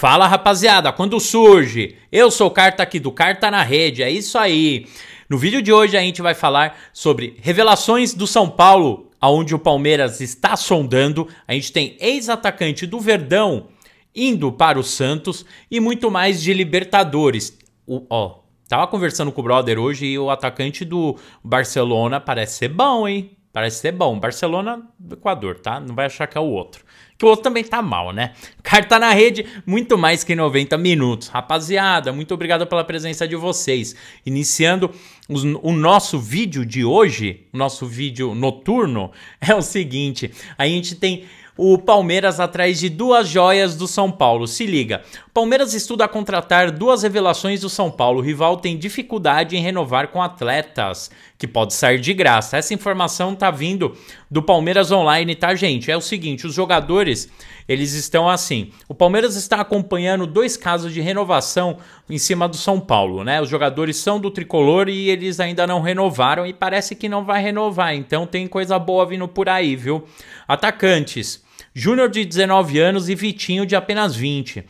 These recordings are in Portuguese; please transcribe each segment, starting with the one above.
Fala rapaziada, quando surge? Eu sou o Carta aqui do Carta na Rede, é isso aí. No vídeo de hoje a gente vai falar sobre revelações do São Paulo, aonde o Palmeiras está sondando. A gente tem ex-atacante do Verdão indo para o Santos e muito mais de Libertadores. O, ó, tava conversando com o brother hoje e o atacante do Barcelona parece ser bom, hein? Parece ser bom. Barcelona do Equador, tá? Não vai achar que é o outro que o outro também tá mal, né? Carta tá na rede muito mais que 90 minutos. Rapaziada, muito obrigado pela presença de vocês. Iniciando os, o nosso vídeo de hoje, nosso vídeo noturno, é o seguinte: a gente tem o Palmeiras atrás de duas joias do São Paulo. Se liga. Palmeiras estuda contratar duas revelações do São Paulo. O rival tem dificuldade em renovar com atletas, que pode sair de graça. Essa informação tá vindo do Palmeiras Online, tá, gente? É o seguinte, os jogadores, eles estão assim. O Palmeiras está acompanhando dois casos de renovação em cima do São Paulo, né? Os jogadores são do tricolor e eles ainda não renovaram e parece que não vai renovar. Então tem coisa boa vindo por aí, viu? Atacantes Júnior de 19 anos e Vitinho de apenas 20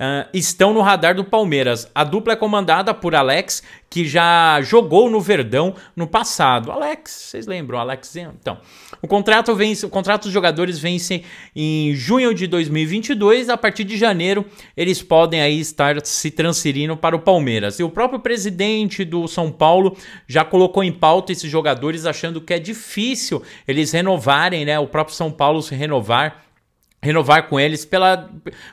uh, estão no radar do Palmeiras. A dupla é comandada por Alex, que já jogou no Verdão no passado. Alex, vocês lembram? Alex, então. O contrato vence, o contrato dos jogadores vence em junho de 2022, a partir de janeiro eles podem aí estar se transferindo para o Palmeiras. E o próprio presidente do São Paulo já colocou em pauta esses jogadores achando que é difícil eles renovarem, né? O próprio São Paulo se renovar renovar com eles pela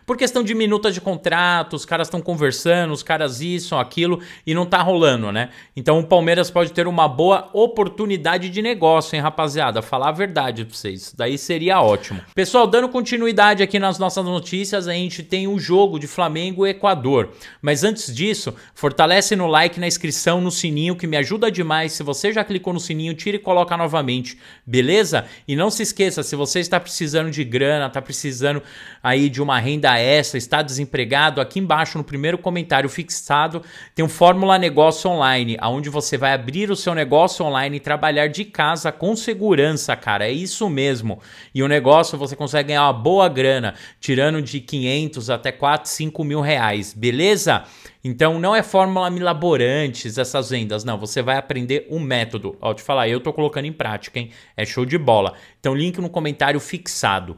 por questão de minutas de contrato, os caras estão conversando, os caras isso, aquilo e não tá rolando, né? Então o Palmeiras pode ter uma boa oportunidade de negócio, hein, rapaziada? Falar a verdade para vocês, daí seria ótimo. Pessoal, dando continuidade aqui nas nossas notícias, a gente tem o um jogo de Flamengo e Equador. Mas antes disso, fortalece no like, na inscrição, no sininho que me ajuda demais. Se você já clicou no sininho, tira e coloca novamente, beleza? E não se esqueça, se você está precisando de grana, tá precisando precisando aí de uma renda extra, está desempregado, aqui embaixo no primeiro comentário fixado tem um Fórmula Negócio Online, aonde você vai abrir o seu negócio online e trabalhar de casa com segurança, cara. É isso mesmo. E o negócio você consegue ganhar uma boa grana, tirando de 500 até 4, 5 mil reais, beleza? Então não é fórmula milaborantes essas vendas, não. Você vai aprender um método. Ó, te falar, eu tô colocando em prática, hein? É show de bola. Então link no comentário fixado.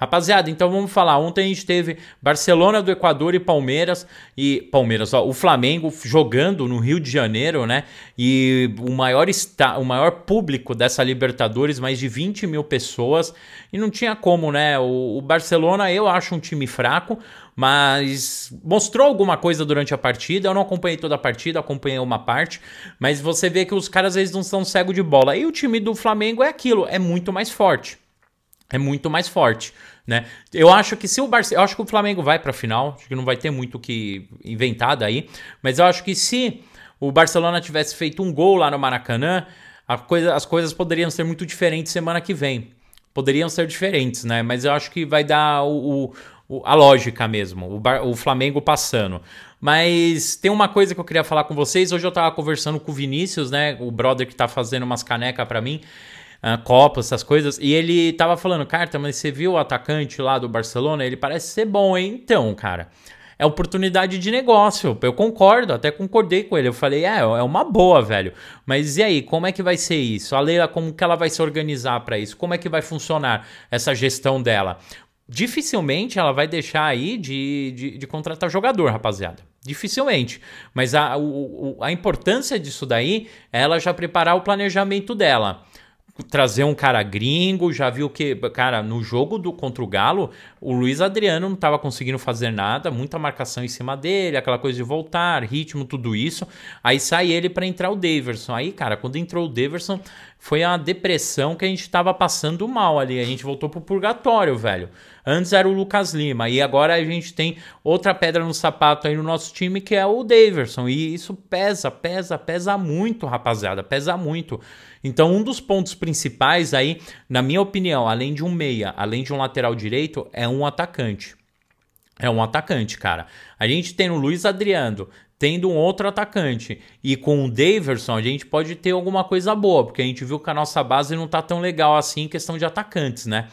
Rapaziada, então vamos falar. Ontem a gente teve Barcelona do Equador e Palmeiras. E Palmeiras, ó, o Flamengo jogando no Rio de Janeiro, né? E o maior, o maior público dessa Libertadores, mais de 20 mil pessoas. E não tinha como, né? o, o Barcelona eu acho um time fraco, mas mostrou alguma coisa durante a partida. Eu não acompanhei toda a partida, acompanhei uma parte, mas você vê que os caras às vezes não são cego de bola. E o time do Flamengo é aquilo, é muito mais forte é muito mais forte, né? Eu acho que se o Barcelona, eu acho que o Flamengo vai para a final, acho que não vai ter muito que inventar daí, mas eu acho que se o Barcelona tivesse feito um gol lá no Maracanã, coisa, as coisas poderiam ser muito diferentes semana que vem. Poderiam ser diferentes, né? Mas eu acho que vai dar o, o, a lógica mesmo, o, Bar, o Flamengo passando. Mas tem uma coisa que eu queria falar com vocês. Hoje eu tava conversando com o Vinícius, né? O brother que tá fazendo umas canecas para mim uh, Copa, essas coisas. E ele tava falando, Carta, mas você viu o atacante lá do Barcelona? Ele parece ser bom, hein? Então, cara, é oportunidade de negócio. Eu concordo, até concordei com ele. Eu falei, é, é uma boa, velho. Mas e aí, como é que vai ser isso? A Leila, como que ela vai se organizar para isso? Como é que vai funcionar essa gestão dela? Dificilmente ela vai deixar aí de, de, de contratar jogador, rapaziada. Dificilmente. Mas a, o, a importância disso daí é ela já preparar o planejamento dela trazer um cara gringo, já viu que, cara, no jogo do contra o Galo, o Luiz Adriano não estava conseguindo fazer nada, muita marcação em cima dele, aquela coisa de voltar, ritmo, tudo isso. Aí sai ele para entrar o Daverson. Aí, cara, quando entrou o Daverson, foi a depressão que a gente estava passando mal ali, a gente voltou pro purgatório, velho. Antes era o Lucas Lima e agora a gente tem outra pedra no sapato aí no nosso time que é o Daverson e isso pesa, pesa, pesa muito, rapaziada, pesa muito. Então, um dos pontos principais aí, na minha opinião, além de um meia, além de um lateral direito, é um atacante. É um atacante, cara. A gente tem o Luiz Adriano, tendo um outro atacante. E com o Daverson, a gente pode ter alguma coisa boa, porque a gente viu que a nossa base não tá tão legal assim em questão de atacantes, né?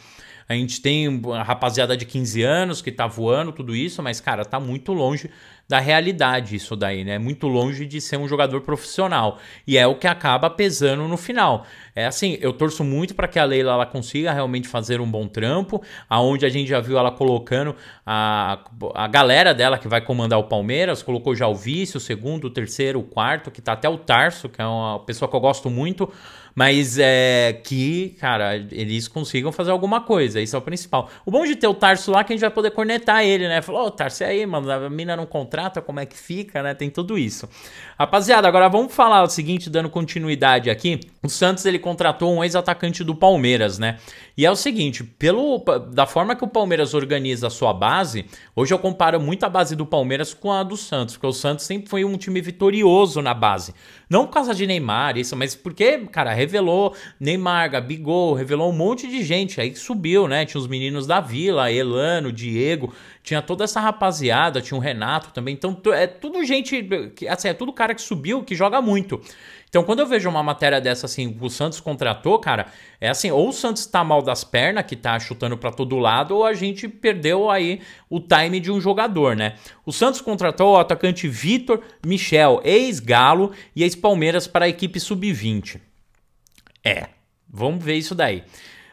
A gente tem a rapaziada de 15 anos que tá voando, tudo isso, mas, cara, tá muito longe da realidade isso daí, né? É muito longe de ser um jogador profissional. E é o que acaba pesando no final. É assim, eu torço muito para que a Leila ela consiga realmente fazer um bom trampo, aonde a gente já viu ela colocando a, a galera dela que vai comandar o Palmeiras, colocou já o vice, o segundo, o terceiro, o quarto, que tá até o Tarso, que é uma pessoa que eu gosto muito, mas é que, cara, eles consigam fazer alguma coisa, isso é o principal. O bom de ter o Tarso lá é que a gente vai poder cornetar ele, né? falou ô, oh, Tarso, e aí, mano, a mina não conta contrata, como é que fica, né? Tem tudo isso. Rapaziada, agora vamos falar o seguinte, dando continuidade aqui. O Santos ele contratou um ex-atacante do Palmeiras, né? E é o seguinte, pelo da forma que o Palmeiras organiza a sua base, hoje eu comparo muito a base do Palmeiras com a do Santos, porque o Santos sempre foi um time vitorioso na base. Não por causa de Neymar, isso, mas porque, cara, revelou Neymar, Gabigol, revelou um monte de gente aí que subiu, né? Tinha os meninos da Vila, Elano, Diego, tinha toda essa rapaziada, tinha o Renato também. Então, é tudo gente. Assim, é tudo cara que subiu, que joga muito. Então, quando eu vejo uma matéria dessa assim, o Santos contratou, cara, é assim, ou o Santos tá mal das pernas, que tá chutando para todo lado, ou a gente perdeu aí o time de um jogador, né? O Santos contratou o atacante Vitor Michel, ex-Galo e ex-Palmeiras para a equipe sub-20. É, vamos ver isso daí.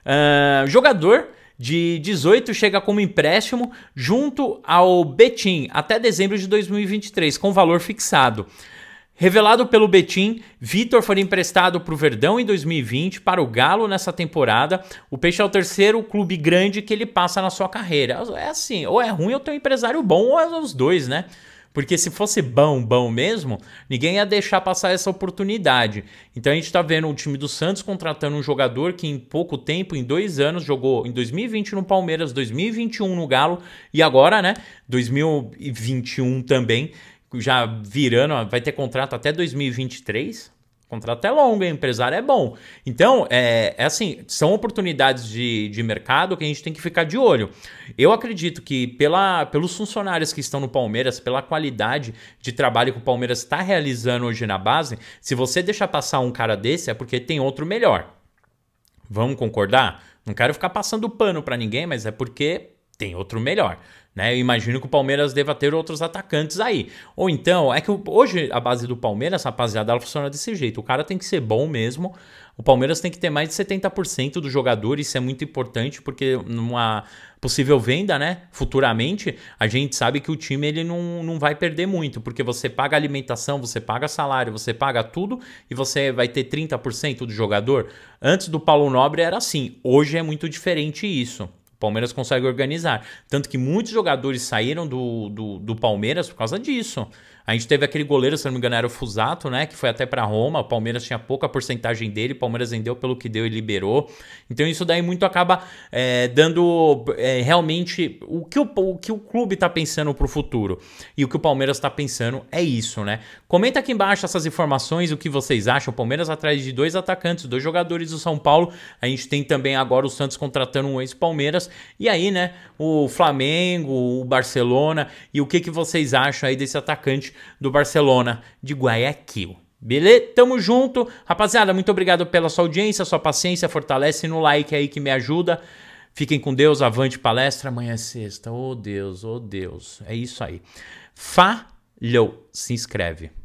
Uh, jogador de 18 chega como empréstimo junto ao Betim até dezembro de 2023, com valor fixado. Revelado pelo Betim, Vitor foi emprestado para o Verdão em 2020, para o Galo nessa temporada. O Peixe é o terceiro clube grande que ele passa na sua carreira. É assim, ou é ruim ou tem um empresário bom, ou é os dois, né? Porque se fosse bom, bom mesmo, ninguém ia deixar passar essa oportunidade. Então a gente está vendo o time do Santos contratando um jogador que em pouco tempo, em dois anos, jogou em 2020 no Palmeiras, 2021 no Galo e agora, né, 2021 também, já virando, vai ter contrato até 2023, contrato é longo, empresário é bom. Então, é, é, assim, são oportunidades de, de mercado que a gente tem que ficar de olho. Eu acredito que pela, pelos funcionários que estão no Palmeiras, pela qualidade de trabalho que o Palmeiras está realizando hoje na base, se você deixar passar um cara desse, é porque tem outro melhor. Vamos concordar? Não quero ficar passando pano para ninguém, mas é porque tem outro melhor. Né? Eu imagino que o Palmeiras deva ter outros atacantes aí. Ou então, é que hoje a base do Palmeiras, rapaziada, ela funciona desse jeito. O cara tem que ser bom mesmo. O Palmeiras tem que ter mais de 70% dos jogadores, isso é muito importante, porque numa possível venda, né? Futuramente, a gente sabe que o time ele não, não vai perder muito, porque você paga alimentação, você paga salário, você paga tudo e você vai ter 30% do jogador. Antes do Paulo Nobre era assim, hoje é muito diferente isso. Palmeiras consegue organizar. Tanto que muitos jogadores saíram do, do, do, Palmeiras por causa disso. A gente teve aquele goleiro, se não me engano, era o Fusato, né? Que foi até para Roma. O Palmeiras tinha pouca porcentagem dele. O Palmeiras vendeu pelo que deu e liberou. Então isso daí muito acaba é, dando é, realmente o que o, o que o clube tá pensando pro futuro. E o que o Palmeiras tá pensando é isso, né? Comenta aqui embaixo essas informações, o que vocês acham. O Palmeiras atrás de dois atacantes, dois jogadores do São Paulo. A gente tem também agora o Santos contratando um ex-Palmeiras. E aí, né, o Flamengo, o Barcelona, e o que, que vocês acham aí desse atacante do Barcelona de Guayaquil? Beleza? Tamo junto. Rapaziada, muito obrigado pela sua audiência, sua paciência, fortalece no like aí que me ajuda. Fiquem com Deus, avante palestra, amanhã é sexta. Oh Deus, oh Deus. É isso aí. Falhou. Se inscreve.